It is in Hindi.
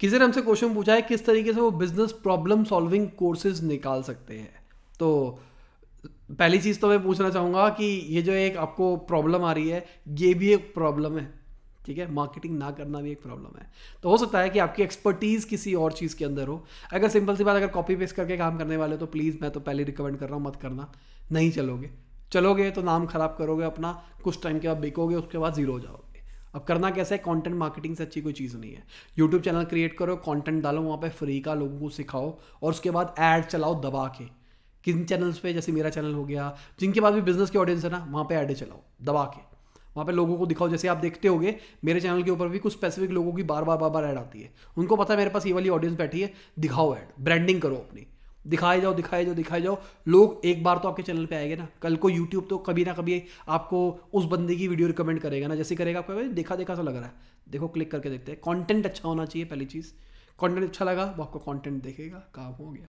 किसी ने हमसे क्वेश्चन पूछा है किस तरीके से वो बिजनेस प्रॉब्लम सॉल्विंग कोर्सेज निकाल सकते हैं तो पहली चीज़ तो मैं पूछना चाहूँगा कि ये जो एक आपको प्रॉब्लम आ रही है ये भी एक प्रॉब्लम है ठीक है मार्केटिंग ना करना भी एक प्रॉब्लम है तो हो सकता है कि आपकी एक्सपर्टीज़ किसी और चीज़ के अंदर हो अगर सिंपल सी बात अगर कॉपी पेस्ट करके काम करने वाले तो प्लीज़ मैं तो पहले रिकमेंड कर रहा हूँ मत करना नहीं चलोगे चलोगे तो नाम ख़राब करोगे अपना कुछ टाइम के बाद बिकोगे उसके बाद ज़ीरो हो जाओगे अब करना कैसा है कंटेंट मार्केटिंग से अच्छी कोई चीज़ नहीं है यूट्यूब चैनल क्रिएट करो कंटेंट डालो वहाँ पे फ्री का लोगों को सिखाओ और उसके बाद ऐड चलाओ दबा के किन चैनल्स पे जैसे मेरा चैनल हो गया जिनके पास भी बिजनेस के ऑडियंस है ना वहाँ पे ऐड चलाओ दबा के वहाँ पे लोगों को दिखाओ जैसे आप देखते होगे मेरे चैनल के ऊपर भी कुछ स्पेसिफिक लोगों की बार बार बार बार ऐड आती है उनको पता है मेरे पास ये वाली ऑडियंस बैठी है दिखाओ ऐड ब्रांडिंग करो अपनी दिखाए जाओ दिखाए जाओ दिखाए जाओ लोग एक बार तो आपके चैनल पे आएंगे ना कल को यूट्यूब तो कभी ना कभी आपको उस बंदे की वीडियो रिकमेंड करेगा ना जैसे करेगा आपको देखा देखा सा लग रहा है देखो क्लिक करके देखते हैं कंटेंट अच्छा होना चाहिए पहली चीज़ कंटेंट अच्छा लगा वो आपको कॉन्टेंट देखेगा काम हो गया